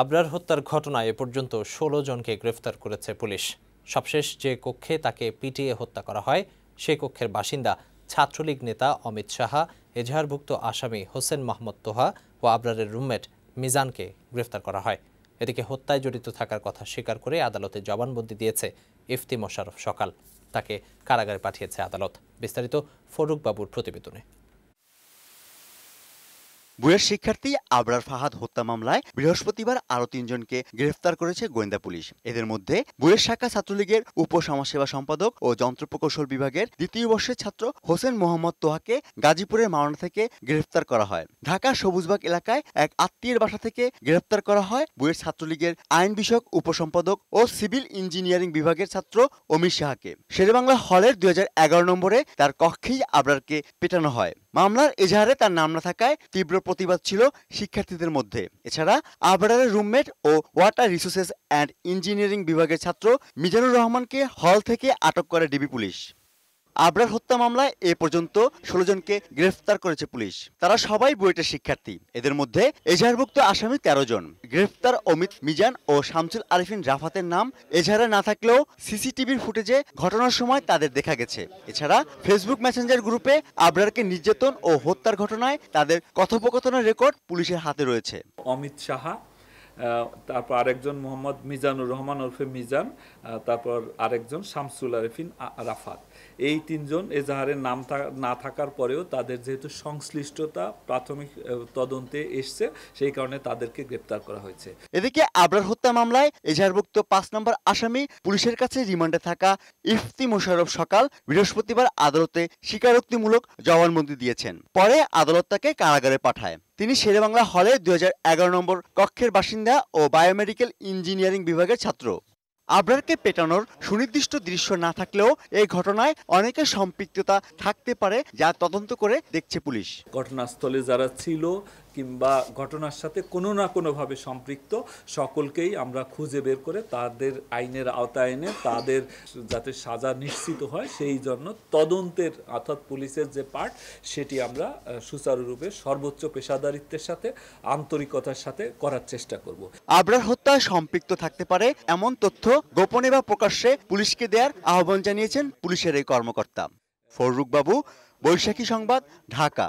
আবরার হত্যার ঘটনায় এ পর্যন্ত ষোলো জনকে গ্রেফতার করেছে পুলিশ সবশেষ যে কক্ষে তাকে পিটিয়ে হত্যা করা হয় সে কক্ষের বাসিন্দা ছাত্রলীগ নেতা অমিত সাহা এজাহারভুক্ত আসামি হোসেন মাহমুদ তোহা ও আবরারের রুমমেট মিজানকে গ্রেফতার করা হয় এদিকে হত্যায় জড়িত থাকার কথা স্বীকার করে আদালতে জবানবন্দি দিয়েছে ইফতি মোশারফ সকাল তাকে কারাগারে পাঠিয়েছে আদালত বিস্তারিত ফরুক বাবুর প্রতিবেদনে বুয়ের শিক্ষার্থী আবরার ফাহাদ হত্যা মামলায় বৃহস্পতিবার আরও তিনজনকে গ্রেফতার করেছে গোয়েন্দা পুলিশ এদের মধ্যে বুয়ের শাখা ছাত্রলীগের উপসমাজসেবা সম্পাদক ও যন্ত্রপ্রকৌশল বিভাগের দ্বিতীয় বর্ষের ছাত্র হোসেন মোহাম্মদ তোহাকে গাজীপুরের মাওনা থেকে গ্রেফতার করা হয় ঢাকা সবুজবাগ এলাকায় এক আত্মীয়ের বাসা থেকে গ্রেফতার করা হয় বুয়ের ছাত্রলীগের আইন বিষয়ক উপসম্পাদক ও সিভিল ইঞ্জিনিয়ারিং বিভাগের ছাত্র অমিত শাহকে শেরেবাংলা হলের দুই নম্বরে তার কক্ষেই আবরারকে পেটানো হয় মামলার এজাহারে তার নাম না থাকায় তীব্র প্রতিবাদ ছিল শিক্ষার্থীদের মধ্যে এছাড়া আবরারের রুমমেট ও ওয়াটার রিসোর্সেস অ্যান্ড ইঞ্জিনিয়ারিং বিভাগের ছাত্র মিজানুর রহমানকে হল থেকে আটক করে ডিবি পুলিশ আবরার হত্যা মামলায় এ পর্যন্ত ষোলো জনকে গ্রেফতার করেছে পুলিশ তারা সবাই বুয়েটের শিক্ষার্থী এদের মধ্যে এজাহারভুক্ত আসামি তেরো জন গ্রেফতার অমিত মিজান ও শামসুল আরিফিন রাফাতের নাম এজাহারে না থাকলেও সিসিটিভির ফুটেজে ঘটনার সময় তাদের দেখা গেছে এছাড়া ফেসবুক মেসেঞ্জার গ্রুপে আবরারকে নির্যাতন ও হত্যার ঘটনায় তাদের কথোপকথনের রেকর্ড পুলিশের হাতে রয়েছে অমিত সাহা তারপর আরেকজন মোহাম্মদ মিজানুর রহমান ওরফে মিজান তারপর আরেকজন শামসুল আরেফিন রাফাত এই তিনজন এজাহারের নাম না থাকার পরেও তাদের যেহেতু সংশ্লিষ্টতা প্রাথমিক তদন্তে এসছে সেই কারণে তাদেরকে গ্রেপ্তার করা হয়েছে এদিকে আবরার হত্যা মামলায় এজাহারভুক্ত পাঁচ নম্বর আসামি পুলিশের কাছে রিমান্ডে থাকা ইফতি মোশারফ সকাল বৃহস্পতিবার আদালতে স্বীকারোক্তিমূলক জবানবন্দি দিয়েছেন পরে আদালত তাকে কারাগারে পাঠায় তিনি শেরেবাংলা হলে দুই নম্বর কক্ষের বাসিন্দা ও বায়োমেডিক্যাল ইঞ্জিনিয়ারিং বিভাগের ছাত্র আবরারকে পেটানোর সুনির্দিষ্ট দৃশ্য না থাকলেও এই ঘটনায় অনেকের সম্পৃক্ততা থাকতে পারে যা তদন্ত করে দেখছে পুলিশ ঘটনাস্থলে যারা ছিল কিংবা ঘটনার সাথে কোনো না কোনোভাবে সম্পৃক্ত সকলকেই আমরা খুঁজে বের করে তাদের আইনের আওতায় এনে তাদের যাতে সাজা নিশ্চিত হয় সেই জন্য তদন্তের অর্থাৎ পুলিশের যে পার্ট সেটি আমরা সুচারুরূপে সর্বোচ্চ পেশাদারিত্বের সাথে আন্তরিকতার সাথে করার চেষ্টা করব আবরার হত্যায় সম্পৃক্ত থাকতে পারে এমন তথ্য গোপনে বা প্রকাশ্যে পুলিশকে দেয়ার আহ্বান জানিয়েছেন পুলিশের এই কর্মকর্তা ফরুক বাবু বৈশাখী সংবাদ ঢাকা